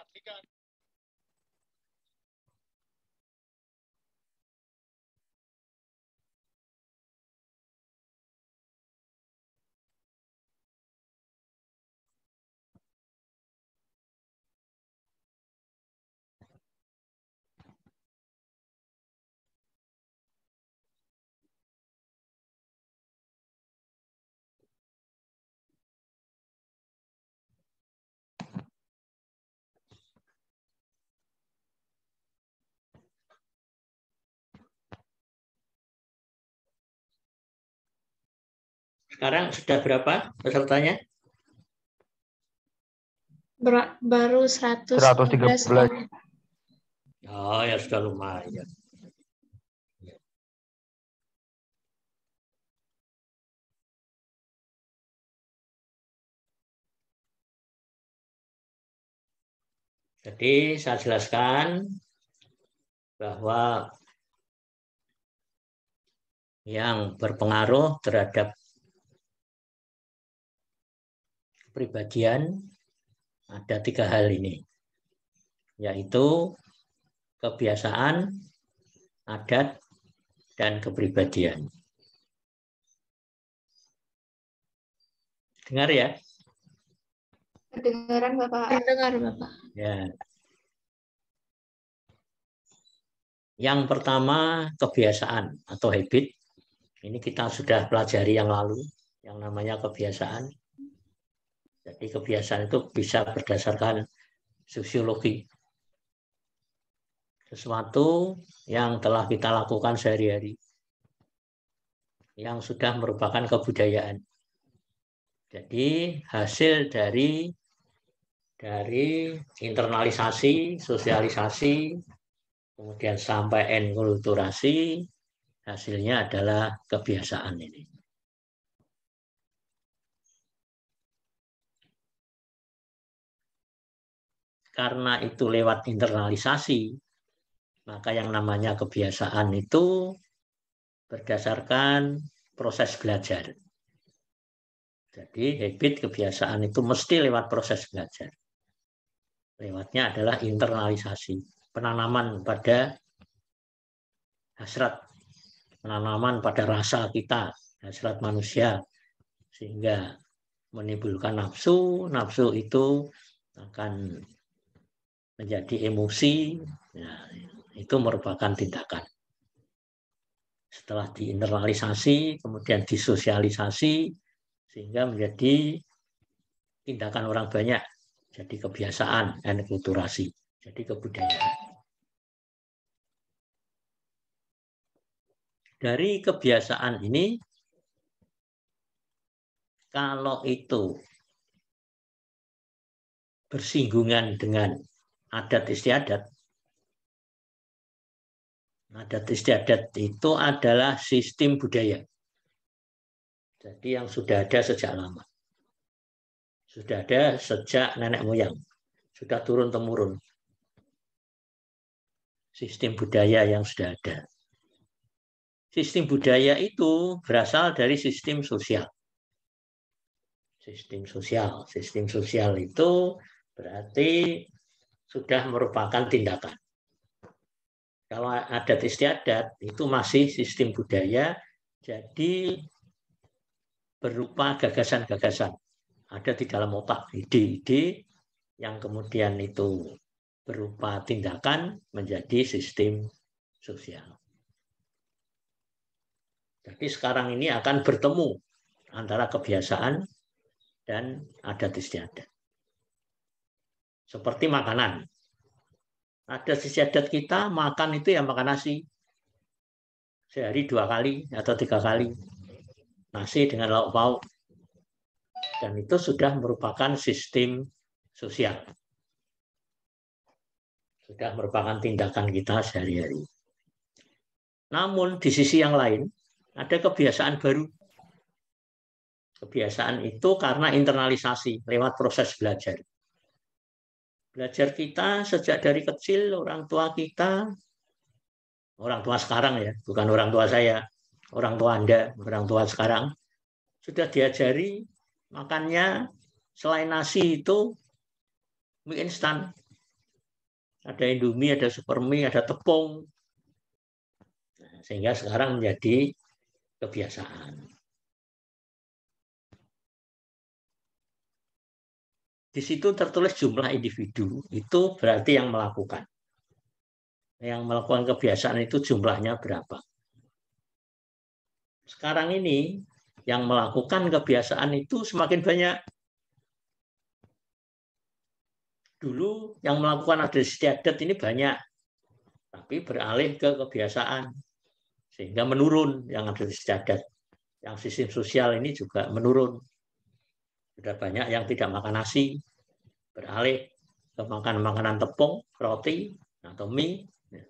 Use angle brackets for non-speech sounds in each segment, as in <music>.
חצי גן, Sekarang sudah berapa pesertanya? Ber baru 113. 113. Oh, ya sudah lumayan. Jadi saya jelaskan bahwa yang berpengaruh terhadap kepribadian ada tiga hal ini, yaitu kebiasaan, adat, dan kepribadian. Dengar ya? Kedengaran Bapak. Kedengar Bapak. Ya. Yang pertama kebiasaan atau habit. Ini kita sudah pelajari yang lalu, yang namanya kebiasaan. Jadi kebiasaan itu bisa berdasarkan sosiologi. Sesuatu yang telah kita lakukan sehari-hari. Yang sudah merupakan kebudayaan. Jadi hasil dari dari internalisasi, sosialisasi, kemudian sampai enkulturasi, hasilnya adalah kebiasaan ini. karena itu lewat internalisasi, maka yang namanya kebiasaan itu berdasarkan proses belajar. Jadi habit kebiasaan itu mesti lewat proses belajar. Lewatnya adalah internalisasi, penanaman pada hasrat, penanaman pada rasa kita, hasrat manusia, sehingga menimbulkan nafsu, nafsu itu akan menjadi emosi, ya, itu merupakan tindakan. Setelah diinternalisasi, kemudian disosialisasi, sehingga menjadi tindakan orang banyak, jadi kebiasaan dan kulturasi, jadi kebudayaan. Dari kebiasaan ini, kalau itu bersinggungan dengan adat istiadat. Adat istiadat itu adalah sistem budaya. Jadi yang sudah ada sejak lama. Sudah ada sejak nenek moyang. Sudah turun-temurun. Sistem budaya yang sudah ada. Sistem budaya itu berasal dari sistem sosial. Sistem sosial. Sistem sosial itu berarti sudah merupakan tindakan. Kalau adat istiadat itu masih sistem budaya, jadi berupa gagasan-gagasan. Ada di dalam otak ide-ide yang kemudian itu berupa tindakan menjadi sistem sosial. Jadi sekarang ini akan bertemu antara kebiasaan dan adat istiadat seperti makanan. Ada sisi adat kita makan itu ya makan nasi sehari dua kali atau tiga kali nasi dengan lauk pauk dan itu sudah merupakan sistem sosial sudah merupakan tindakan kita sehari-hari. Namun di sisi yang lain ada kebiasaan baru. Kebiasaan itu karena internalisasi lewat proses belajar belajar kita sejak dari kecil orang tua kita orang tua sekarang ya bukan orang tua saya orang tua anda orang tua sekarang sudah diajari makannya selain nasi itu mie instan ada indomie ada super mie ada tepung sehingga sekarang menjadi kebiasaan Di situ tertulis jumlah individu, itu berarti yang melakukan. Yang melakukan kebiasaan itu jumlahnya berapa. Sekarang ini, yang melakukan kebiasaan itu semakin banyak. Dulu yang melakukan adat istiadat ini banyak, tapi beralih ke kebiasaan. Sehingga menurun yang adat istiadat. Yang sistem sosial ini juga menurun sudah banyak yang tidak makan nasi, beralih ke makan makanan tepung, roti, atau mie, ya,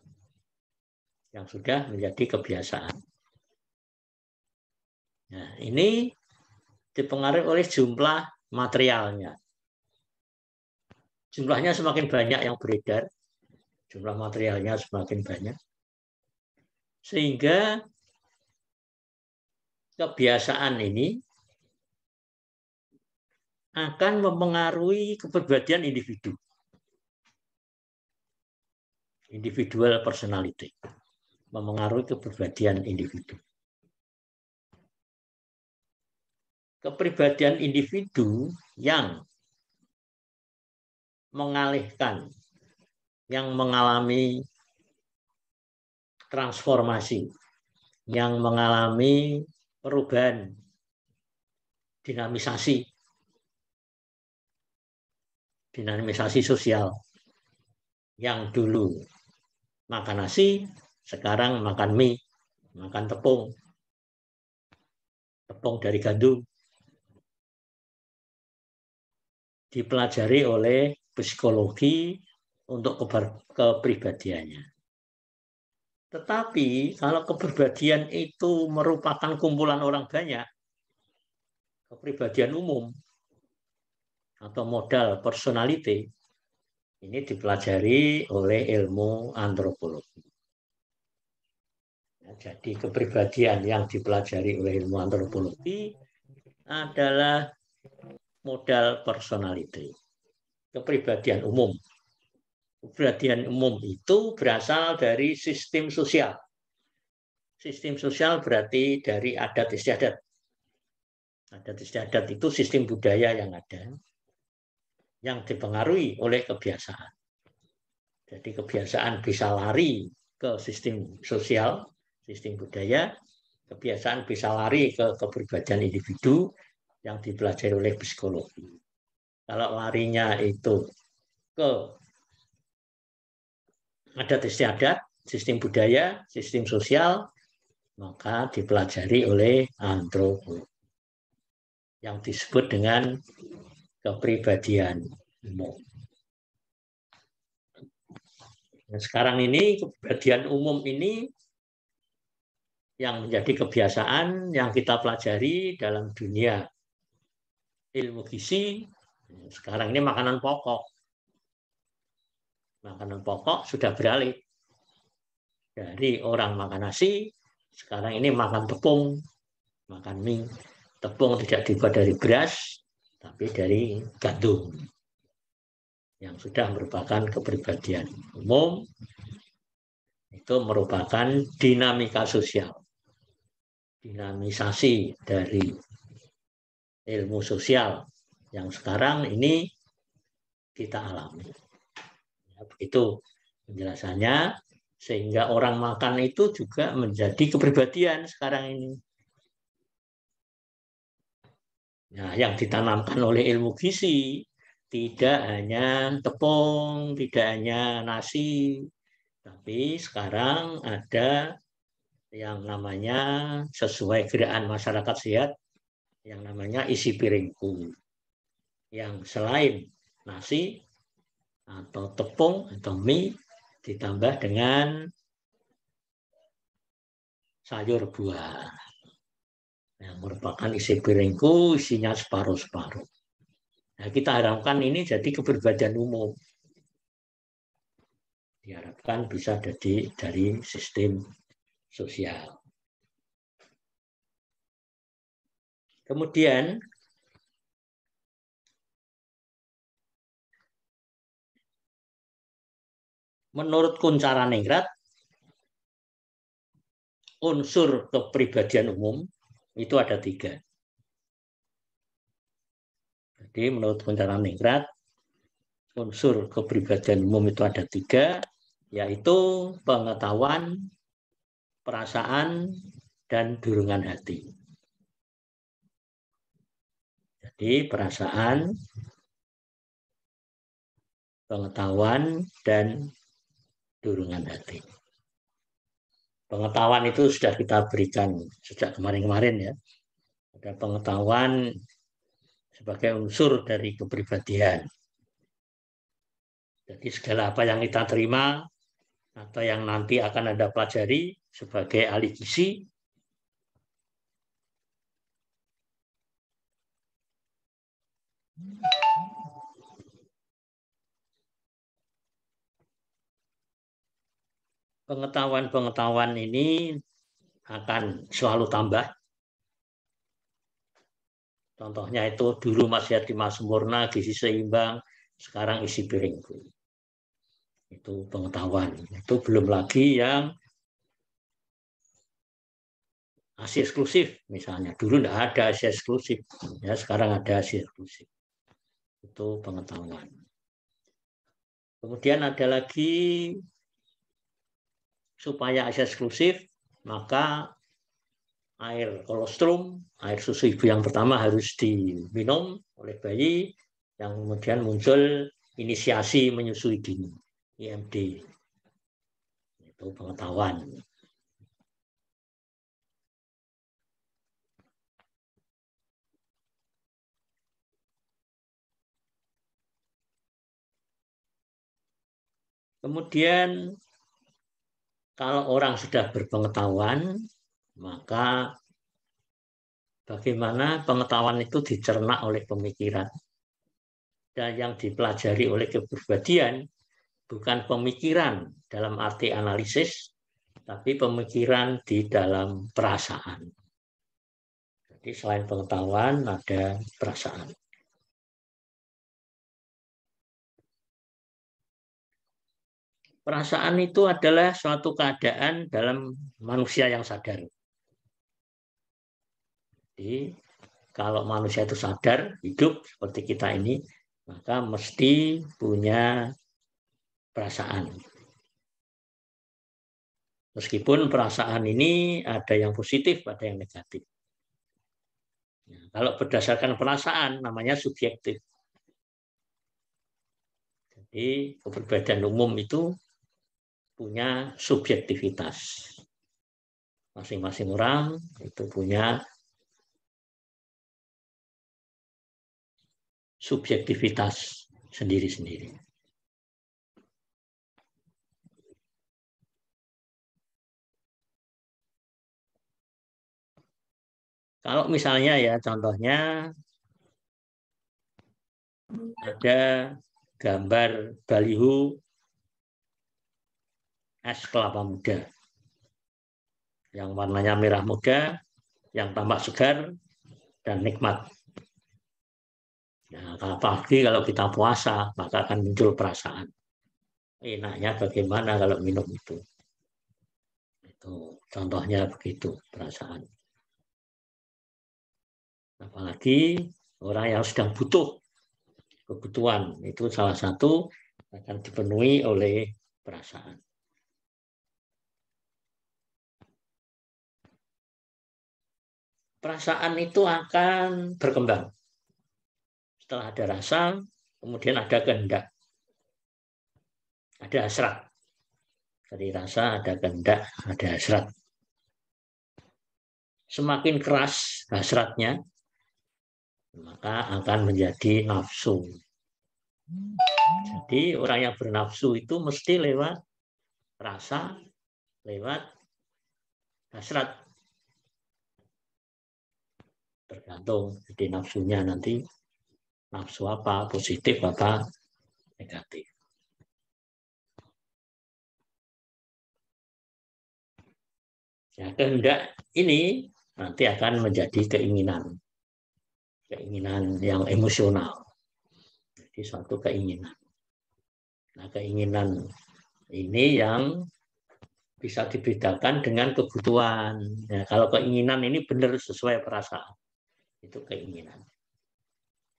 yang sudah menjadi kebiasaan. Nah, ini dipengaruhi oleh jumlah materialnya. Jumlahnya semakin banyak yang beredar, jumlah materialnya semakin banyak. Sehingga kebiasaan ini akan mempengaruhi kepribadian individu. Individual personality mempengaruhi kepribadian individu. Kepribadian individu yang mengalihkan, yang mengalami transformasi, yang mengalami perubahan, dinamisasi dinamisasi sosial yang dulu makan nasi, sekarang makan mie, makan tepung, tepung dari gandum. Dipelajari oleh psikologi untuk kepribadiannya. Tetapi kalau kepribadian itu merupakan kumpulan orang banyak, kepribadian umum, atau modal personality ini dipelajari oleh ilmu antropologi. Ya, jadi kepribadian yang dipelajari oleh ilmu antropologi adalah modal personality, kepribadian umum. Kepribadian umum itu berasal dari sistem sosial. Sistem sosial berarti dari adat istiadat. Adat istiadat itu sistem budaya yang ada yang dipengaruhi oleh kebiasaan. Jadi kebiasaan bisa lari ke sistem sosial, sistem budaya, kebiasaan bisa lari ke kepribadian individu yang dipelajari oleh psikologi. Kalau larinya itu ke adat istiadat, sistem budaya, sistem sosial, maka dipelajari oleh antropologi yang disebut dengan kepribadian Nah, sekarang ini kepribadian umum ini yang menjadi kebiasaan yang kita pelajari dalam dunia ilmu gizi sekarang ini makanan pokok makanan pokok sudah beralih dari orang makan nasi sekarang ini makan tepung makan mie tepung tidak dibuat dari beras tapi dari gandum yang sudah merupakan kepribadian umum itu merupakan dinamika sosial dinamisasi dari ilmu sosial yang sekarang ini kita alami ya, begitu penjelasannya sehingga orang makan itu juga menjadi kepribadian sekarang ini Nah, yang ditanamkan oleh ilmu gizi tidak hanya tepung, tidak hanya nasi, tapi sekarang ada yang namanya sesuai gerakan masyarakat sehat, yang namanya isi piringku. Yang selain nasi atau tepung atau mie ditambah dengan sayur buah. Yang merupakan isi piringku isinya separuh-separuh. Nah, kita harapkan ini jadi keberbadian umum. Diharapkan bisa jadi dari sistem sosial. Kemudian menurut Kuncara Ningrat, unsur kepribadian umum itu ada tiga. Jadi menurut pencana ningrat, unsur kepribadian umum itu ada tiga, yaitu pengetahuan, perasaan, dan dorongan hati. Jadi perasaan, pengetahuan, dan dorongan hati pengetahuan itu sudah kita berikan sejak kemarin-kemarin ya. Ada pengetahuan sebagai unsur dari kepribadian. Jadi segala apa yang kita terima atau yang nanti akan Anda pelajari sebagai ahli gizi pengetahuan-pengetahuan ini akan selalu tambah. Contohnya itu dulu masih lima sempurna, gizi seimbang, sekarang isi piringku Itu pengetahuan. Itu belum lagi yang ASI eksklusif misalnya. Dulu tidak ada ASI eksklusif. Ya, sekarang ada ASI eksklusif. Itu pengetahuan. Kemudian ada lagi supaya eksklusif, maka air kolostrum, air susu ibu yang pertama harus diminum oleh bayi, yang kemudian muncul inisiasi menyusui dini, IMD. Itu pengetahuan. Kemudian kalau orang sudah berpengetahuan, maka bagaimana pengetahuan itu dicerna oleh pemikiran. Dan yang dipelajari oleh kepribadian bukan pemikiran dalam arti analisis, tapi pemikiran di dalam perasaan. Jadi selain pengetahuan ada perasaan. Perasaan itu adalah suatu keadaan dalam manusia yang sadar. Jadi, kalau manusia itu sadar, hidup seperti kita ini, maka mesti punya perasaan. Meskipun perasaan ini ada yang positif, ada yang negatif. Nah, kalau berdasarkan perasaan, namanya subjektif. Jadi keberbedaan umum itu punya subjektivitas. Masing-masing orang itu punya subjektivitas sendiri-sendiri. Kalau misalnya ya contohnya ada gambar baliho es kelapa muda. Yang warnanya merah muda, yang tampak segar, dan nikmat. Nah, kalau pagi kalau kita puasa, maka akan muncul perasaan. Enaknya bagaimana kalau minum itu. Itu contohnya begitu perasaan. Apalagi orang yang sedang butuh kebutuhan itu salah satu akan dipenuhi oleh perasaan. perasaan itu akan berkembang. Setelah ada rasa, kemudian ada kehendak. Ada hasrat. Dari rasa ada kehendak, ada hasrat. Semakin keras hasratnya, maka akan menjadi nafsu. Jadi orang yang bernafsu itu mesti lewat rasa, lewat hasrat, tergantung jadi nafsunya nanti nafsu apa positif apa negatif ya kehendak ini nanti akan menjadi keinginan keinginan yang emosional jadi suatu keinginan nah keinginan ini yang bisa dibedakan dengan kebutuhan. Ya, kalau keinginan ini benar sesuai perasaan itu keinginan.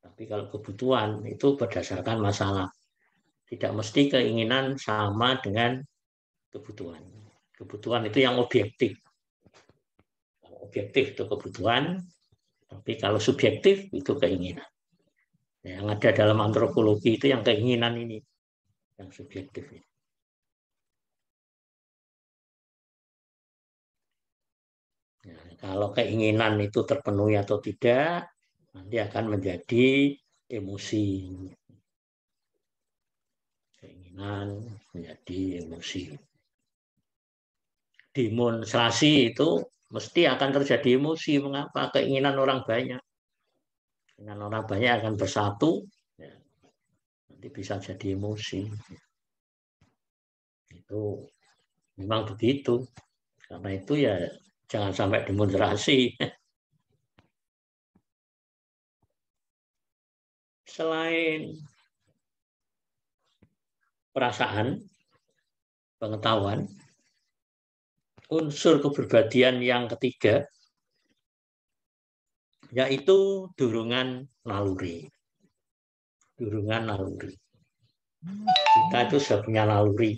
Tapi kalau kebutuhan itu berdasarkan masalah. Tidak mesti keinginan sama dengan kebutuhan. Kebutuhan itu yang objektif. Objektif itu kebutuhan, tapi kalau subjektif itu keinginan. Yang ada dalam antropologi itu yang keinginan ini, yang subjektif ini. kalau keinginan itu terpenuhi atau tidak, nanti akan menjadi emosi. Keinginan menjadi emosi. Demonstrasi itu mesti akan terjadi emosi. Mengapa? Keinginan orang banyak. Keinginan orang banyak akan bersatu, ya. nanti bisa jadi emosi. Itu memang begitu. Karena itu ya jangan sampai demonstrasi. <laughs> Selain perasaan, pengetahuan, unsur keberbadian yang ketiga yaitu dorongan naluri. dorongan naluri. Kita itu sudah punya naluri,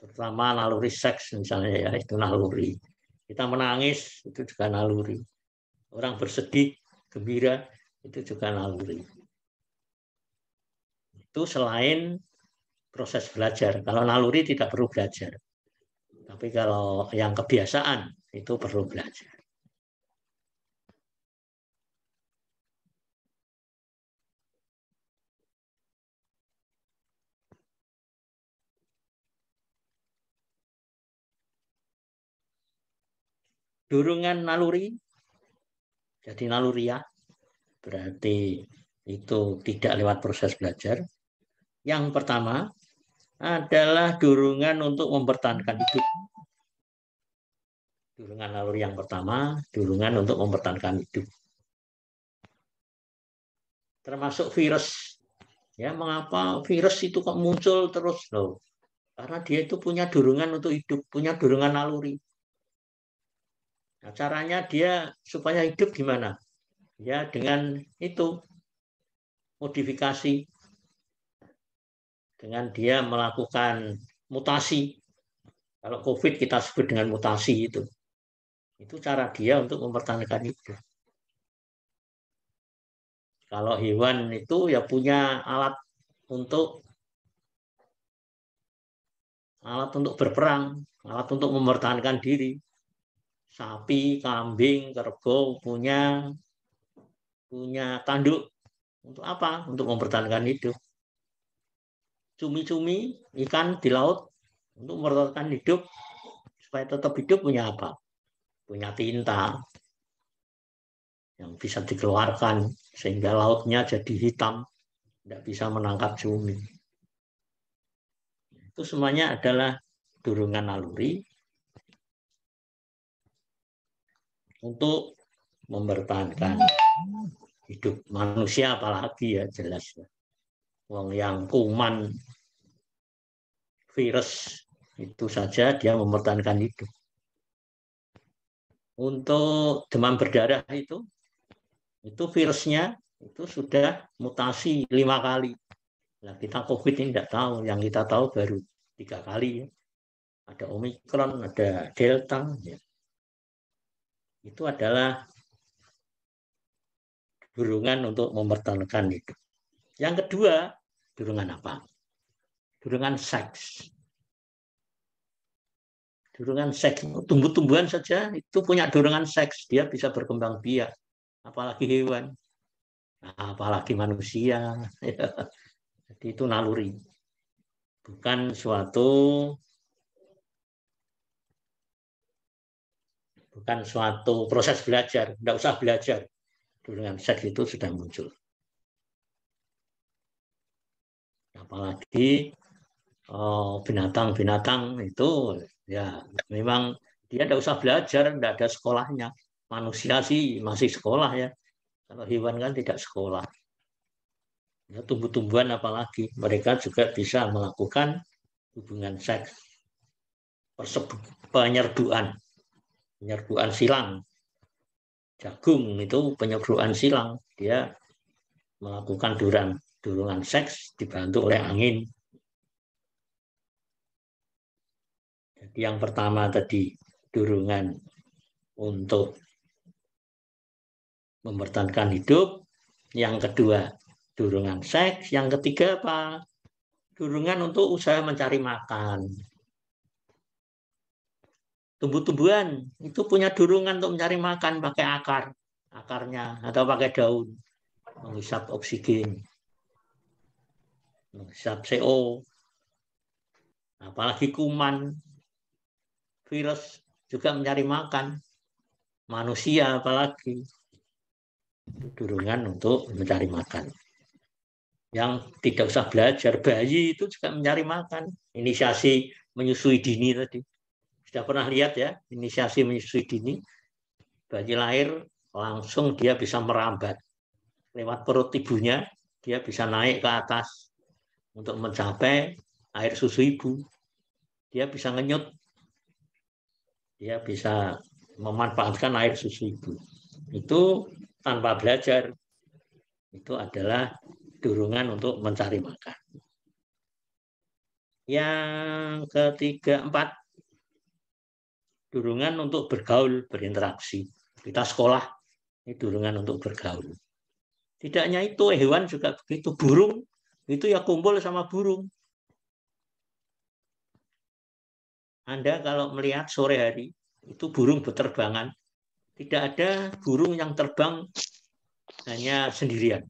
terutama naluri seks misalnya ya, itu naluri. Kita menangis itu juga naluri. Orang bersedih, gembira itu juga naluri. Itu selain proses belajar. Kalau naluri tidak perlu belajar. Tapi kalau yang kebiasaan itu perlu belajar. dorongan naluri jadi ya berarti itu tidak lewat proses belajar. Yang pertama adalah dorongan untuk mempertahankan hidup. dorongan naluri yang pertama, dorongan untuk mempertahankan hidup. Termasuk virus. Ya, mengapa virus itu kok muncul terus loh? Karena dia itu punya dorongan untuk hidup, punya dorongan naluri. Nah, caranya dia supaya hidup gimana? Ya dengan itu modifikasi dengan dia melakukan mutasi. Kalau COVID kita sebut dengan mutasi itu. Itu cara dia untuk mempertahankan itu. Kalau hewan itu ya punya alat untuk alat untuk berperang, alat untuk mempertahankan diri sapi, kambing, kerbau punya punya tanduk untuk apa? Untuk mempertahankan hidup. Cumi-cumi, ikan di laut untuk mempertahankan hidup supaya tetap hidup punya apa? Punya tinta yang bisa dikeluarkan sehingga lautnya jadi hitam, tidak bisa menangkap cumi. Itu semuanya adalah durungan naluri untuk mempertahankan hidup manusia apalagi ya jelas ya. wong yang kuman virus itu saja dia mempertahankan hidup untuk demam berdarah itu itu virusnya itu sudah mutasi lima kali nah kita covid ini tidak tahu yang kita tahu baru tiga kali ya. ada omikron ada delta ya itu adalah dorongan untuk mempertahankan hidup. Yang kedua, dorongan apa? Dorongan seks. Dorongan seks, tumbuh-tumbuhan saja itu punya dorongan seks, dia bisa berkembang biak, apalagi hewan, nah, apalagi manusia. <laughs> Jadi itu naluri, bukan suatu bukan suatu proses belajar, tidak usah belajar. Dukungan seks itu sudah muncul. Apalagi oh, binatang-binatang oh, itu ya memang dia tidak usah belajar, tidak ada sekolahnya. Manusia sih masih sekolah ya. Kalau hewan kan tidak sekolah. Ya, tumbuh-tumbuhan apalagi mereka juga bisa melakukan hubungan seks persebu- penyerbuan penyerbuan silang. Jagung itu penyerbuan silang, dia melakukan duran, durungan seks dibantu oleh angin. Jadi yang pertama tadi durungan untuk mempertahankan hidup, yang kedua durungan seks, yang ketiga apa? Durungan untuk usaha mencari makan tumbuh-tumbuhan itu punya dorongan untuk mencari makan pakai akar, akarnya atau pakai daun, menghisap oksigen, menghisap CO, apalagi kuman, virus juga mencari makan, manusia apalagi dorongan untuk mencari makan. Yang tidak usah belajar, bayi itu juga mencari makan. Inisiasi menyusui dini tadi sudah pernah lihat ya inisiasi menyusui dini bayi lahir langsung dia bisa merambat lewat perut ibunya dia bisa naik ke atas untuk mencapai air susu ibu dia bisa ngenyut dia bisa memanfaatkan air susu ibu itu tanpa belajar itu adalah dorongan untuk mencari makan yang ketiga empat dorongan untuk bergaul, berinteraksi. Kita sekolah ini dorongan untuk bergaul. Tidak hanya itu, hewan juga begitu. Burung itu ya kumpul sama burung. Anda kalau melihat sore hari itu burung berterbangan, tidak ada burung yang terbang hanya sendirian.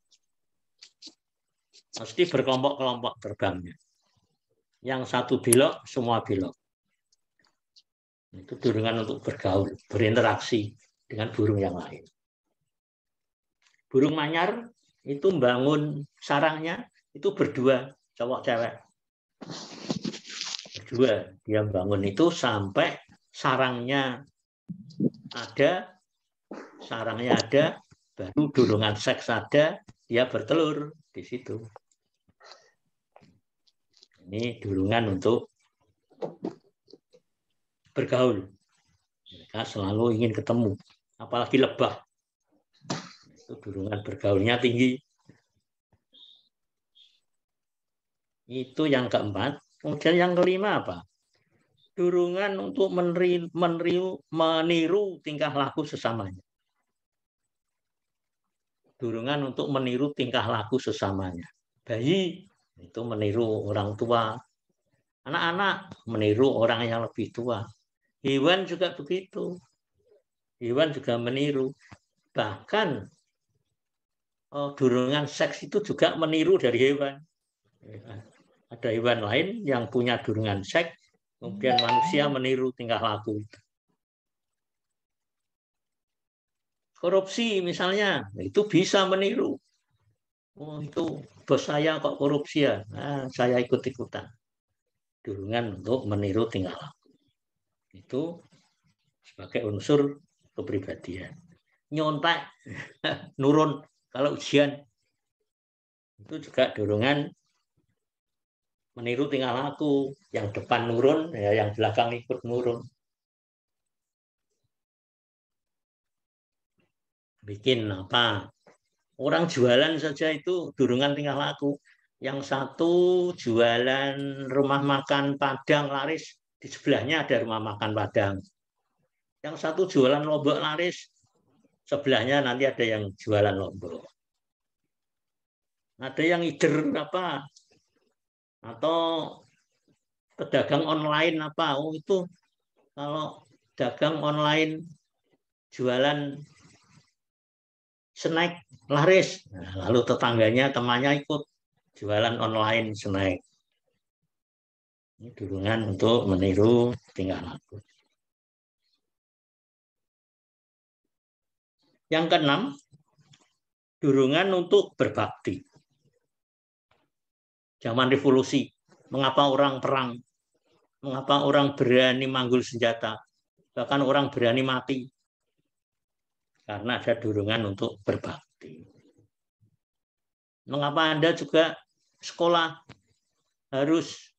Pasti berkelompok-kelompok terbangnya. Yang satu belok, semua belok itu dorongan untuk bergaul, berinteraksi dengan burung yang lain. Burung manyar itu membangun sarangnya itu berdua, cowok cewek. Berdua dia bangun itu sampai sarangnya ada, sarangnya ada, baru dorongan seks ada, dia bertelur di situ. Ini dorongan untuk bergaul. Mereka selalu ingin ketemu, apalagi lebah. Itu durungan bergaulnya tinggi. Itu yang keempat. Kemudian yang kelima apa? Durungan untuk meniru, meniru, meniru tingkah laku sesamanya. Durungan untuk meniru tingkah laku sesamanya. Bayi itu meniru orang tua, Anak-anak meniru orang yang lebih tua. Hewan juga begitu. Hewan juga meniru. Bahkan oh, dorongan seks itu juga meniru dari hewan. Ada hewan lain yang punya dorongan seks, kemudian hmm. manusia meniru tingkah laku itu. Korupsi misalnya, nah, itu bisa meniru. Oh, itu bos saya kok korupsi ya, nah, saya ikut-ikutan. Dorongan untuk meniru tingkah laku itu sebagai unsur kepribadian. Nyontek, <laughs> nurun kalau ujian itu juga dorongan meniru tingkah laku yang depan nurun ya yang belakang ikut nurun bikin apa orang jualan saja itu dorongan tingkah laku yang satu jualan rumah makan padang laris di sebelahnya ada rumah makan Padang. Yang satu jualan lombok laris, sebelahnya nanti ada yang jualan lombok. Ada yang ider apa atau pedagang online apa? Oh itu kalau dagang online jualan snack laris. Nah, lalu tetangganya temannya ikut jualan online snack. Ini dorongan untuk meniru tingkah laku. Yang keenam, dorongan untuk berbakti. Zaman revolusi, mengapa orang perang? Mengapa orang berani manggul senjata? Bahkan orang berani mati. Karena ada dorongan untuk berbakti. Mengapa Anda juga sekolah harus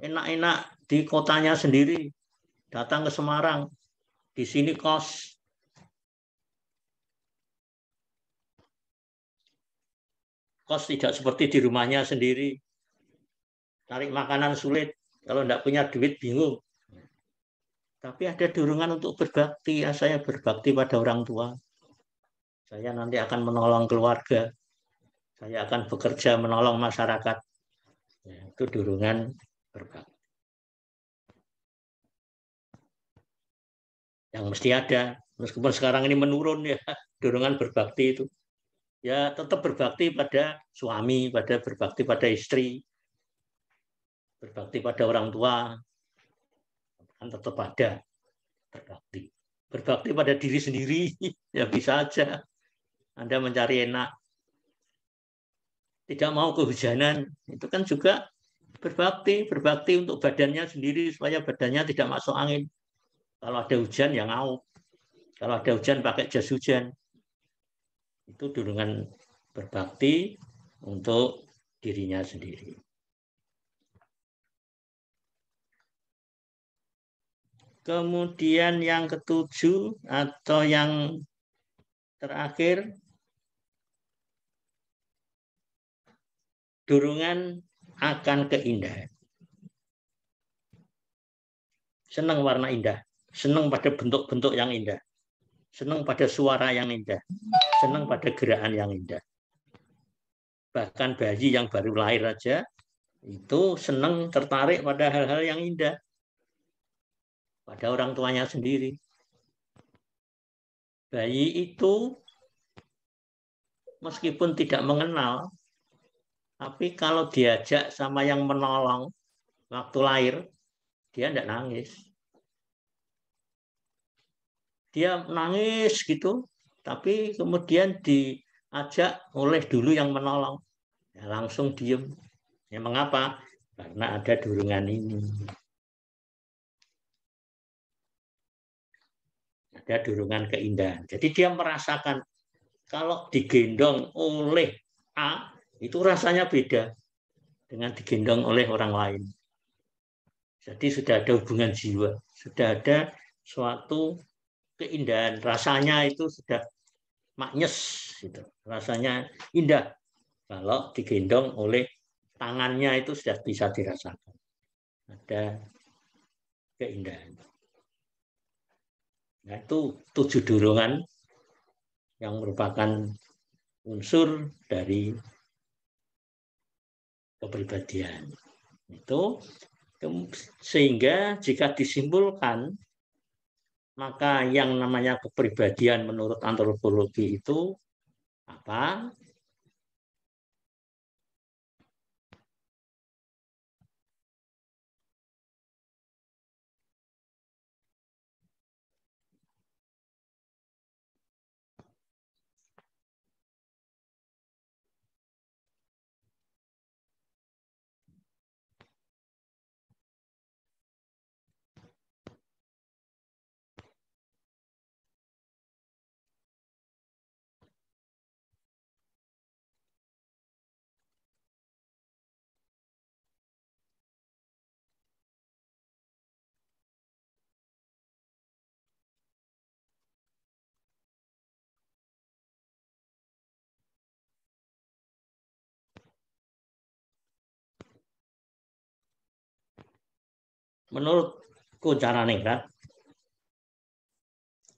enak-enak di kotanya sendiri, datang ke Semarang, di sini kos. Kos tidak seperti di rumahnya sendiri. Tarik makanan sulit, kalau tidak punya duit bingung. Tapi ada dorongan untuk berbakti, ya saya berbakti pada orang tua. Saya nanti akan menolong keluarga. Saya akan bekerja menolong masyarakat. Ya, itu dorongan berkat. Yang mesti ada, meskipun sekarang ini menurun ya, <laughs> dorongan berbakti itu. Ya tetap berbakti pada suami, pada berbakti pada istri, berbakti pada orang tua, kan tetap ada berbakti. Berbakti pada diri sendiri, <laughs> ya bisa aja. Anda mencari enak, tidak mau kehujanan, itu kan juga berbakti, berbakti untuk badannya sendiri supaya badannya tidak masuk angin. Kalau ada hujan ya ngau. Kalau ada hujan pakai jas hujan. Itu durungan berbakti untuk dirinya sendiri. Kemudian yang ketujuh atau yang terakhir Dorongan akan keindahan. Senang warna indah, senang pada bentuk-bentuk yang indah, senang pada suara yang indah, senang pada gerakan yang indah. Bahkan bayi yang baru lahir aja itu senang tertarik pada hal-hal yang indah. Pada orang tuanya sendiri. Bayi itu meskipun tidak mengenal tapi kalau diajak sama yang menolong waktu lahir, dia tidak nangis. Dia nangis gitu, tapi kemudian diajak oleh dulu yang menolong. Ya, langsung diem. Ya, mengapa? Karena ada dorongan ini. Ada dorongan keindahan. Jadi dia merasakan kalau digendong oleh A, itu rasanya beda dengan digendong oleh orang lain. Jadi sudah ada hubungan jiwa, sudah ada suatu keindahan, rasanya itu sudah maknyes gitu. Rasanya indah kalau digendong oleh tangannya itu sudah bisa dirasakan. Ada keindahan. Nah, itu tujuh dorongan yang merupakan unsur dari kepribadian. Itu sehingga jika disimpulkan maka yang namanya kepribadian menurut antropologi itu apa? menurutku cara ningkat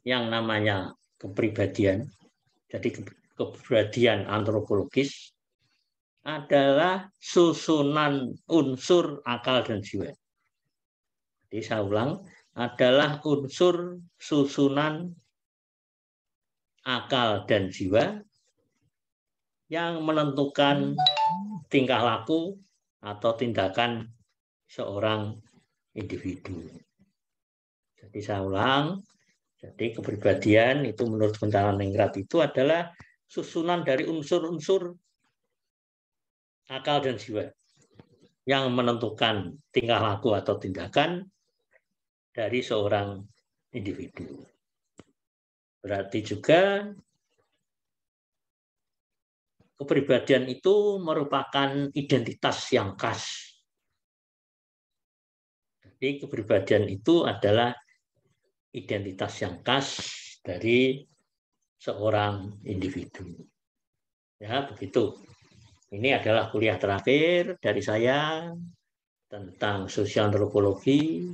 yang namanya kepribadian, jadi kepribadian antropologis adalah susunan unsur akal dan jiwa. Jadi saya ulang, adalah unsur susunan akal dan jiwa yang menentukan tingkah laku atau tindakan seorang individu. Jadi saya ulang, jadi kepribadian itu menurut Kuntala Ningrat itu adalah susunan dari unsur-unsur akal dan jiwa yang menentukan tingkah laku atau tindakan dari seorang individu. Berarti juga kepribadian itu merupakan identitas yang khas jadi kepribadian itu adalah identitas yang khas dari seorang individu. Ya, begitu. Ini adalah kuliah terakhir dari saya tentang sosial antropologi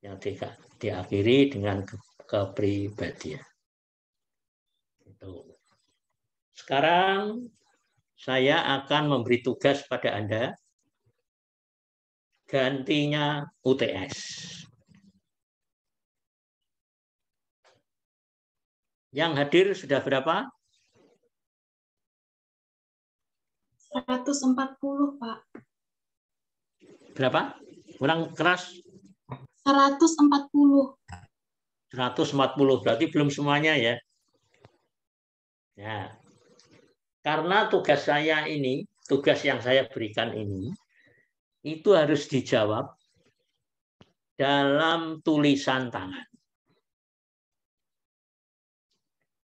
yang di, diakhiri dengan ke, kepribadian. Itu. Sekarang saya akan memberi tugas pada Anda gantinya UTS. Yang hadir sudah berapa? 140, Pak. Berapa? Kurang keras? 140. 140, berarti belum semuanya ya. Ya. Karena tugas saya ini, tugas yang saya berikan ini, itu harus dijawab dalam tulisan tangan.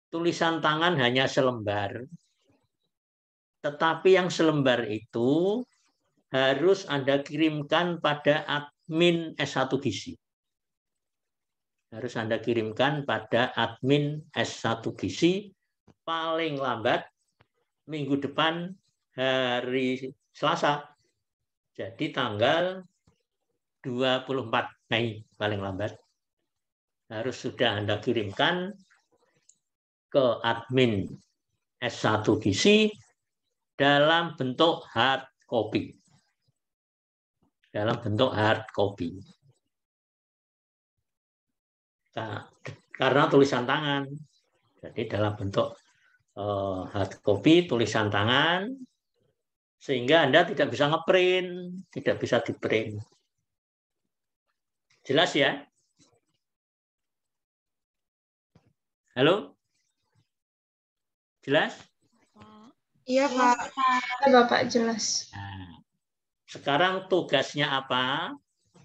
Tulisan tangan hanya selembar, tetapi yang selembar itu harus Anda kirimkan pada admin S1 Gizi. Harus Anda kirimkan pada admin S1 Gizi paling lambat minggu depan hari Selasa jadi tanggal 24 Mei paling lambat harus sudah Anda kirimkan ke admin S1 DC dalam bentuk hard copy. Dalam bentuk hard copy. karena tulisan tangan. Jadi dalam bentuk eh, hard copy tulisan tangan sehingga Anda tidak bisa ngeprint, tidak bisa diprint. Jelas ya? Halo? Jelas? Iya, iya Pak. Ya, Bapak jelas. Nah, sekarang tugasnya apa?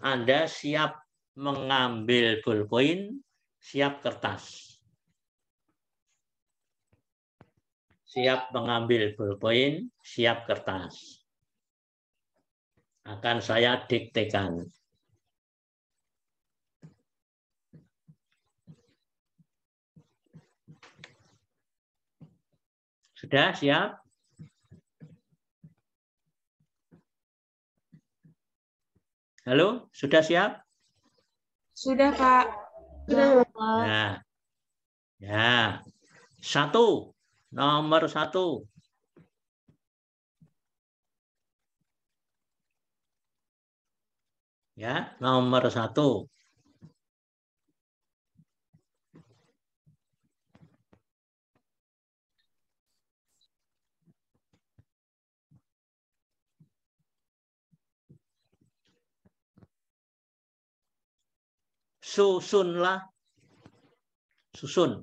Anda siap mengambil ballpoint, siap kertas. siap mengambil bolpoin, siap kertas. Akan saya diktekan. Sudah siap? Halo, sudah siap? Sudah, Pak. Sudah, Pak. Nah. Ya. Satu, Nomor satu. Ya, nomor satu. susunlah susun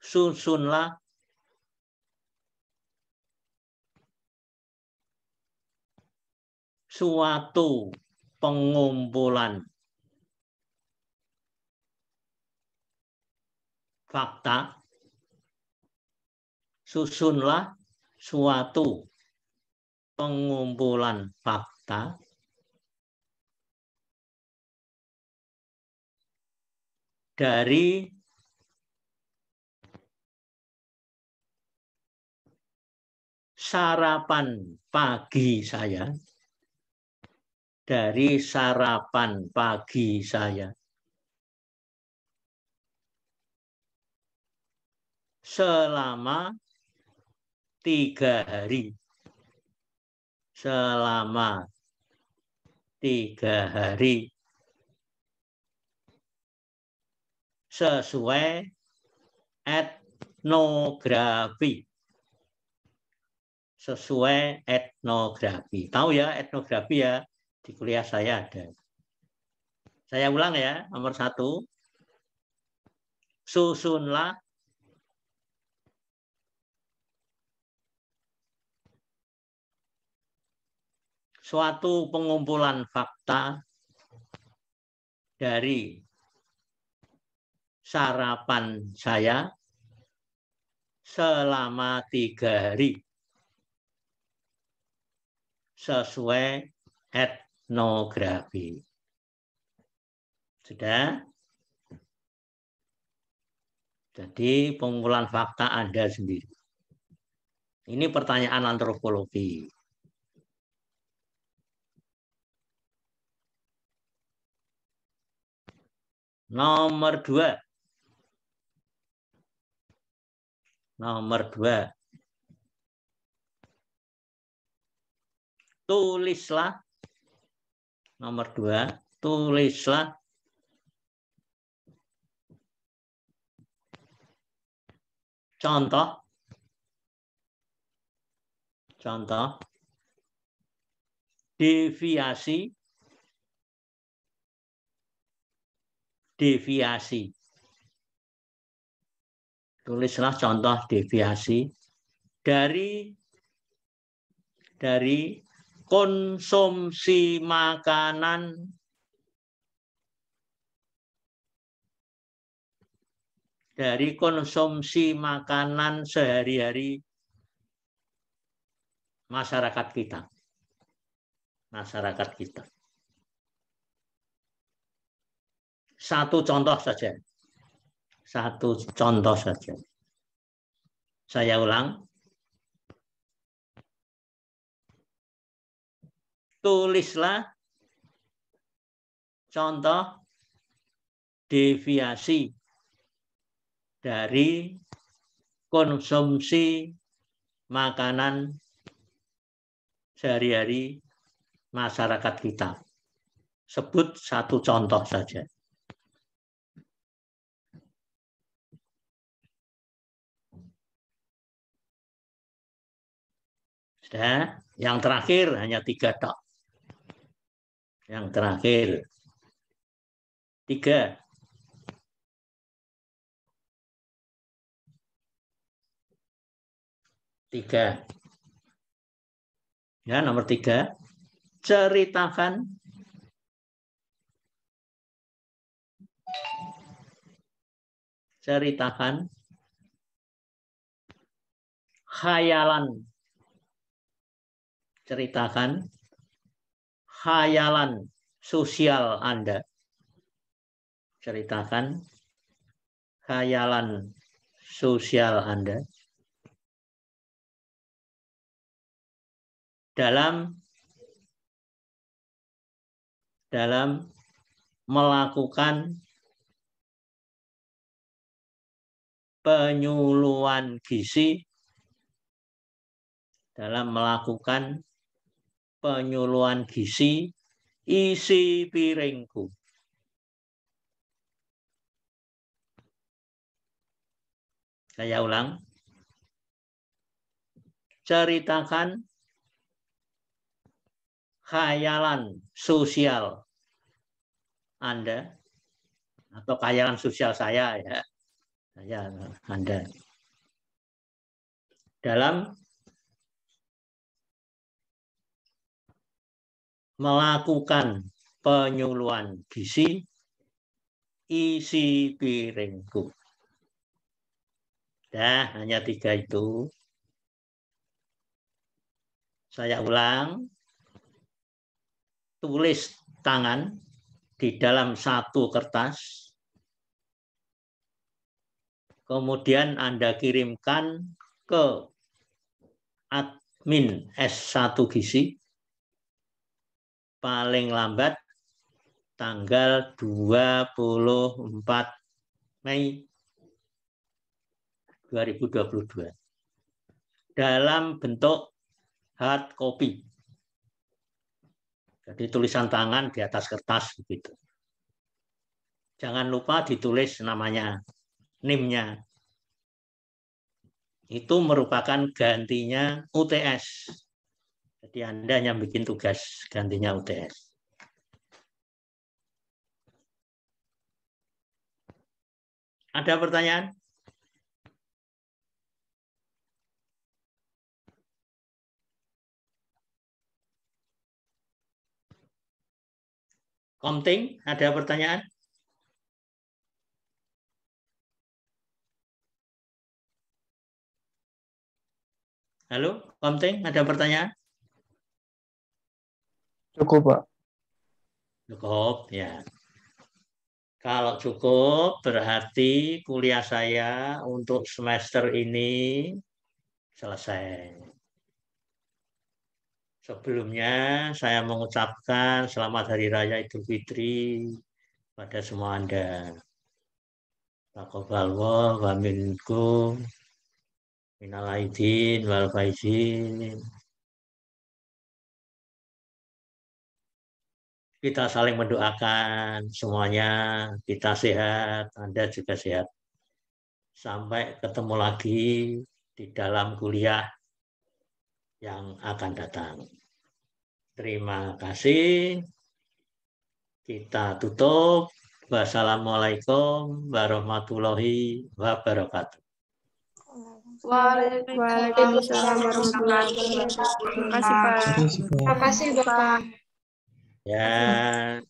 susunlah suatu pengumpulan fakta, susunlah suatu pengumpulan fakta dari sarapan pagi saya dari sarapan pagi saya. Selama tiga hari. Selama tiga hari. Sesuai etnografi sesuai etnografi. Tahu ya etnografi ya di kuliah saya ada. Saya ulang ya, nomor satu. Susunlah suatu pengumpulan fakta dari sarapan saya selama tiga hari sesuai at etnografi. Sudah? Jadi pengumpulan fakta ada sendiri. Ini pertanyaan antropologi. Nomor dua. Nomor dua. Tulislah Nomor dua, tulislah contoh contoh deviasi deviasi tulislah contoh deviasi dari dari konsumsi makanan dari konsumsi makanan sehari-hari masyarakat kita. Masyarakat kita. Satu contoh saja. Satu contoh saja. Saya ulang. tulislah contoh deviasi dari konsumsi makanan sehari-hari masyarakat kita. Sebut satu contoh saja. Sudah? Yang terakhir hanya tiga tok. Yang terakhir. Tiga. Tiga. Ya, nomor tiga. Ceritakan ceritakan khayalan ceritakan khayalan sosial Anda. Ceritakan khayalan sosial Anda dalam dalam melakukan penyuluhan gizi dalam melakukan penyuluhan gizi isi piringku. Saya ulang. Ceritakan khayalan sosial Anda atau khayalan sosial saya ya. Saya Anda. Dalam melakukan penyuluhan gizi isi piringku. Dah, ya, hanya tiga itu. Saya ulang. Tulis tangan di dalam satu kertas. Kemudian Anda kirimkan ke admin S1 Gizi paling lambat tanggal 24 Mei 2022 dalam bentuk hard copy. Jadi tulisan tangan di atas kertas begitu. Jangan lupa ditulis namanya, NIM-nya. Itu merupakan gantinya UTS, jadi Anda yang bikin tugas gantinya UTS. Ada pertanyaan? Komting, ada pertanyaan? Halo, Komting, ada pertanyaan? Cukup, Pak. Cukup, ya. Kalau cukup, berarti kuliah saya untuk semester ini selesai. Sebelumnya, saya mengucapkan selamat Hari Raya Idul Fitri pada semua Anda. Takobalwa wa minkum kita saling mendoakan semuanya, kita sehat, Anda juga sehat. Sampai ketemu lagi di dalam kuliah yang akan datang. Terima kasih. Kita tutup. Wassalamualaikum warahmatullahi wabarakatuh. Waalaikumsalam warahmatullahi wabarakatuh. Terima kasih, Pak. Terima kasih, Pak. Yes. <laughs> <laughs>